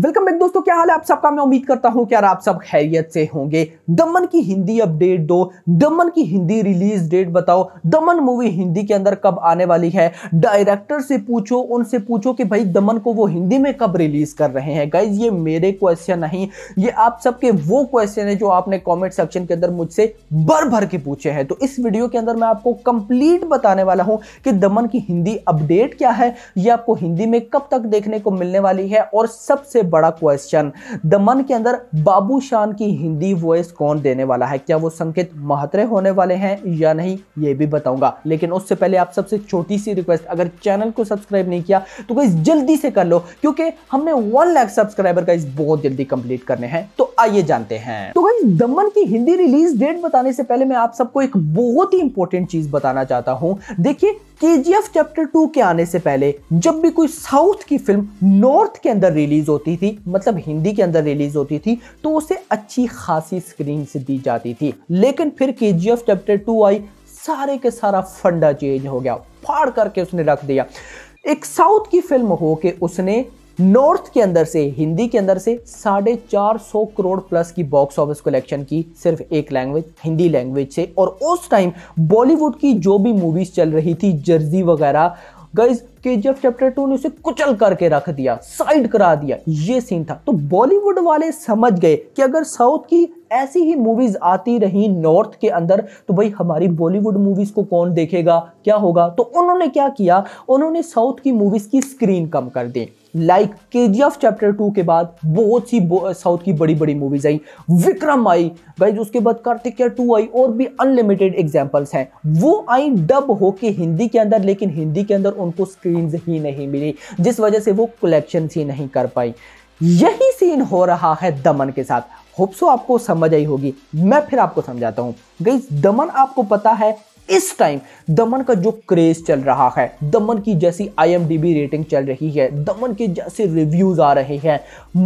welcome back दोस्तों क्या हाल है आप सबका मैं उम्मीद करता हूं कि यार आप सब खैरियत से होंगे दमन की हिंदी अपडेट दो दमन की हिंदी रिलीज डेट बताओ दमन मूवी हिंदी के अंदर कब आने वाली है डायरेक्टर से पूछो उनसे पूछो कि भाई दमन को वो हिंदी में कब रिलीज कर रहे हैं गाइज ये मेरे क्वेश्चन नहीं ये आप सबके वो क्वेश्चन है जो आपने कॉमेंट सेक्शन के अंदर मुझसे भर भर के पूछे हैं तो इस वीडियो के अंदर मैं आपको कंप्लीट बताने वाला हूँ कि दमन की हिंदी अपडेट क्या है ये आपको हिंदी में कब तक देखने को मिलने वाली है और सबसे बड़ा क्वेश्चन दमन के अंदर बाबू शान की हिंदी वॉइस कौन देने वाला है क्या वो संकेत महात्रे होने वाले हैं या नहीं ये भी बताऊंगा लेकिन उससे पहले आप सबसे छोटी सी रिक्वेस्ट अगर चैनल को सब्सक्राइब नहीं किया तो गाइज जल्दी से कर लो क्योंकि हमने वन लाख सब्सक्राइबर का इस बहुत जल्दी कंप्लीट करने हैं तो आइए जानते हैं तो भाई दमन की हिंदी रिलीज डेट बताने से पहले मैं आप सबको एक बहुत ही इंपॉर्टेंट चीज बताना चाहता हूं देखिए के चैप्टर टू के आने से पहले जब भी कोई साउथ की फिल्म नॉर्थ के अंदर रिलीज होती होती थी मतलब हिंदी के अंदर रिलीज होती थी तो उसे अच्छी खासी स्क्रीन से दी जाती थी लेकिन फिर के चैप्टर टू आई सारे के सारा फंडा चेंज हो गया फाड़ करके उसने रख दिया एक साउथ की फिल्म हो के उसने नॉर्थ के अंदर से हिंदी के अंदर से साढ़े चार सौ करोड़ प्लस की बॉक्स ऑफिस कलेक्शन की सिर्फ एक लैंग्वेज हिंदी लैंग्वेज से और उस टाइम बॉलीवुड की जो भी मूवीज चल रही थी जर्जी वगैरह गाइज के चैप्टर टू ने उसे कुचल करके रख दिया साइड करा दिया ये सीन था तो बॉलीवुड वाले समझ गए कि अगर साउथ की ऐसी ही मूवीज आती रही नॉर्थ के अंदर तो भाई हमारी बॉलीवुड मूवीज को कौन देखेगा क्या होगा तो उन्होंने क्या किया उन्होंने साउथ की मूवीज की स्क्रीन कम कर दी लाइक के जी एफ चैप्टर टू के बाद बहुत सी साउथ की बड़ी बड़ी मूवीज आई विक्रम आई गाइज उसके बाद कार्तिकिया टू आई और भी अनलिमिटेड एग्जाम्पल्स हैं वो आई डब होके हिंदी के अंदर लेकिन हिंदी के अंदर उनको स्क्रीन स्क्रीन ही नहीं मिली जिस वजह से वो कलेक्शन ही नहीं कर पाई यही सीन हो रहा है दमन के साथ होप्सो तो आपको समझ आई होगी मैं फिर आपको समझाता हूं गई दमन आपको पता है इस टाइम दमन का जो क्रेज चल रहा है दमन की जैसी आईएमडीबी रेटिंग चल रही है दमन के जैसे रिव्यूज आ रहे हैं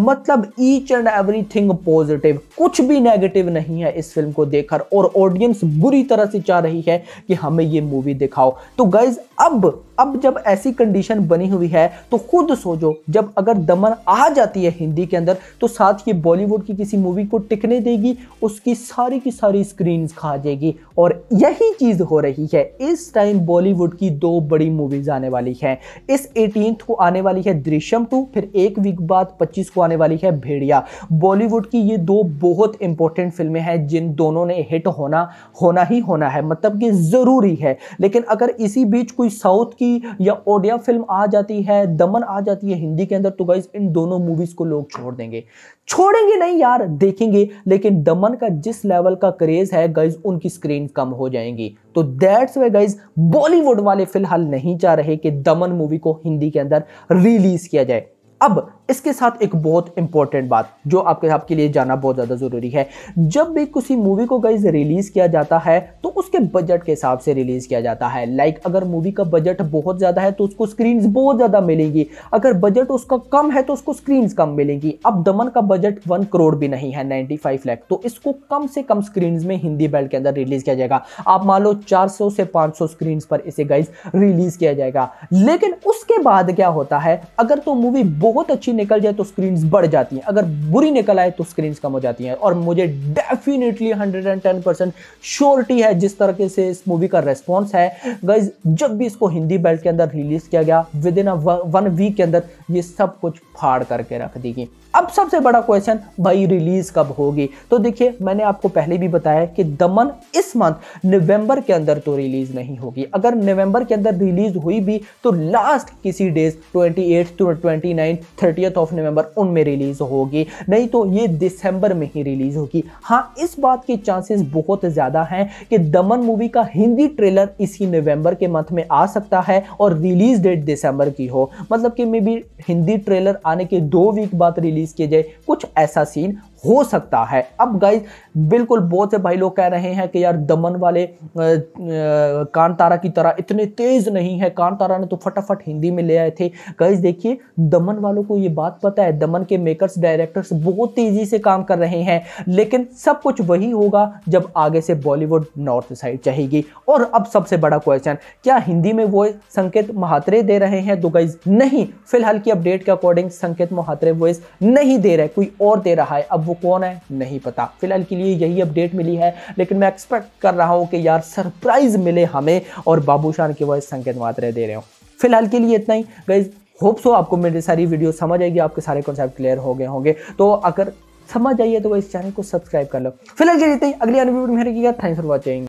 मतलब ईच एंड एवरीथिंग पॉजिटिव कुछ भी नेगेटिव नहीं है इस फिल्म को देखकर और ऑडियंस बुरी तरह से चाह रही है कि हमें ये मूवी दिखाओ तो गाइज अब अब जब ऐसी कंडीशन बनी हुई है तो खुद सोचो जब अगर दमन आ जाती है हिंदी के अंदर तो साथ ये बॉलीवुड की किसी मूवी को टिकने देगी उसकी सारी की सारी स्क्रीन खा जाएगी और यही चीज़ हो रही है इस टाइम बॉलीवुड की दो बड़ी मूवीज़ आने वाली है इस एटीन को आने वाली है दृश्यम टू फिर एक वीक बाद पच्चीस को आने वाली है भेड़िया बॉलीवुड की ये दो बहुत इंपॉर्टेंट फिल्में हैं जिन दोनों ने हिट होना होना ही होना है मतलब कि ज़रूरी है लेकिन अगर इसी बीच कोई साउथ की की या ओडिया फिल्म आ जाती है दमन आ जाती है हिंदी के अंदर तो गाइज इन दोनों मूवीज को लोग छोड़ देंगे छोड़ेंगे नहीं यार देखेंगे लेकिन दमन का जिस लेवल का क्रेज है गाइज उनकी स्क्रीन कम हो जाएंगी तो दैट्स वे गाइज बॉलीवुड वाले फिलहाल नहीं चाह रहे कि दमन मूवी को हिंदी के अंदर रिलीज किया जाए अब इसके साथ एक बहुत इंपॉर्टेंट बात जो आपके आपके लिए जाना बहुत ज़्यादा ज़रूरी है जब भी किसी मूवी को गाइज रिलीज़ किया जाता है तो उसके बजट के हिसाब से रिलीज़ किया जाता है लाइक like, अगर मूवी का बजट बहुत ज़्यादा है तो उसको स्क्रीन बहुत ज़्यादा मिलेंगी अगर बजट उसका कम है तो उसको स्क्रीन कम मिलेंगी अब दमन का बजट वन करोड़ भी नहीं है नाइन्टी फाइव लैख तो इसको कम से कम स्क्रीन में हिंदी बेल्ट के अंदर रिलीज़ किया जाएगा आप मान लो चार से पाँच सौ स्क्रीन पर इसे गाइज रिलीज़ किया जाएगा लेकिन उसके बाद क्या होता है अगर तो मूवी बहुत अच्छी निकल जाए तो स्क्रीन बढ़ जाती हैं अगर बुरी निकल आए तो स्क्रीन कम हो जाती हैं और मुझे definitely hundred and ten percent surety है जिस तरह से इस मूवी का रेस्पॉन्स है गाइज जब भी इसको हिंदी बेल्ट के अंदर रिलीज किया गया within a one week के अंदर ये सब कुछ फाड़ करके रख देगी अब सबसे बड़ा क्वेश्चन भाई रिलीज कब होगी तो देखिए मैंने आपको पहले भी बताया कि दमन इस मंथ नवंबर के अंदर तो रिलीज नहीं होगी अगर नवंबर के अंदर रिलीज हुई भी तो लास्ट किसी डेज 28 टू 29 में थर्टियथ ऑफ नवंबर उनमें रिलीज़ होगी नहीं तो ये दिसंबर में ही रिलीज़ होगी हाँ इस बात के चांसेस बहुत ज़्यादा हैं कि दमन मूवी का हिंदी ट्रेलर इसी नवंबर के मंथ में आ सकता है और रिलीज़ डेट दिसंबर की हो मतलब कि मे बी हिंदी ट्रेलर आने के दो वीक बाद रिलीज़ किए जाए कुछ ऐसा सीन हो सकता है अब गाइज बिल्कुल बहुत से भाई लोग कह रहे हैं कि यार दमन वाले कांतारा की तरह इतने तेज़ नहीं है कांतारा ने तो फटाफट हिंदी में ले आए थे गाइज देखिए दमन वालों को ये बात पता है दमन के मेकर्स डायरेक्टर्स बहुत तेज़ी से काम कर रहे हैं लेकिन सब कुछ वही होगा जब आगे से बॉलीवुड नॉर्थ साइड चाहेगी और अब सबसे बड़ा क्वेश्चन क्या हिंदी में वो संकेत महात्रे दे रहे हैं तो गाइज नहीं फिलहाल की अपडेट के अकॉर्डिंग संकेत महात्रे वॉइस नहीं दे रहे कोई और दे रहा है अब वो कौन है नहीं पता फिलहाल के लिए यही अपडेट मिली है लेकिन मैं एक्सपेक्ट कर रहा हूँ कि यार सरप्राइज मिले हमें और बाबू शान की वॉइस संकेत मात्रे दे रहे हो फिलहाल के लिए इतना ही गई होप सो आपको मेरी सारी वीडियो समझ आएगी आपके सारे कॉन्सेप्ट क्लियर हो गए होंगे तो अगर समझ आइए तो वह इस चैनल को सब्सक्राइब कर लो फिलहाल के लिए अगली आने वीडियो में रखिएगा थैंक्स फॉर वॉचिंग